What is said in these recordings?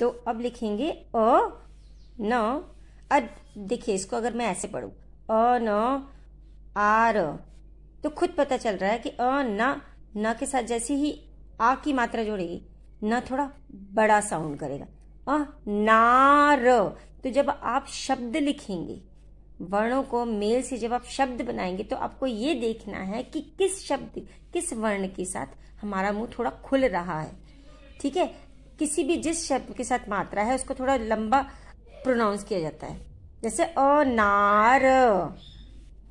तो अब लिखेंगे अ न अ देखिए इसको अगर मैं ऐसे पढ़ू अ न आर तो खुद पता चल रहा है कि अ न न के साथ जैसे ही आ की मात्रा जोड़ेगी न थोड़ा बड़ा साउंड करेगा अ नार तो जब आप शब्द लिखेंगे वर्णों को मेल से जब आप शब्द बनाएंगे तो आपको ये देखना है कि किस शब्द किस वर्ण के साथ हमारा मुंह थोड़ा खुल रहा है ठीक है किसी भी जिस शब्द के साथ मात्रा है उसको थोड़ा लंबा प्रोनाउंस किया जाता है जैसे अनार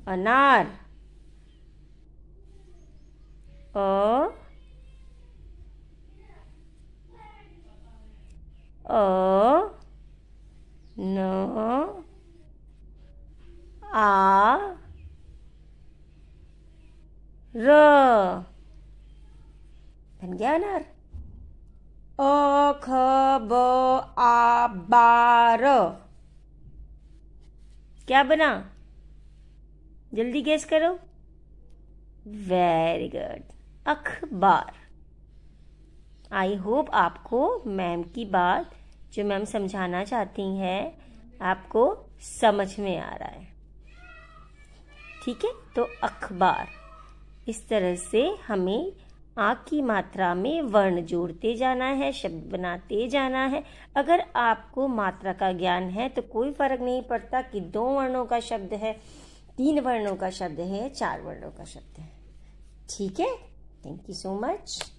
अनार अ अ न आ र बन गया अनार अ ख ब आ बार क्या बना जल्दी गैस करो वेरी गुड अखबार आई होप आपको मैम की बात जो मैम समझाना चाहती हैं आपको समझ में आ रहा है ठीक है तो अखबार इस तरह से हमें आग की मात्रा में वर्ण जोड़ते जाना है शब्द बनाते जाना है अगर आपको मात्रा का ज्ञान है तो कोई फर्क नहीं पड़ता कि दो वर्णों का शब्द है तीन वर्णों का शब्द है चार वर्णों का शब्द है ठीक है थैंक यू सो मच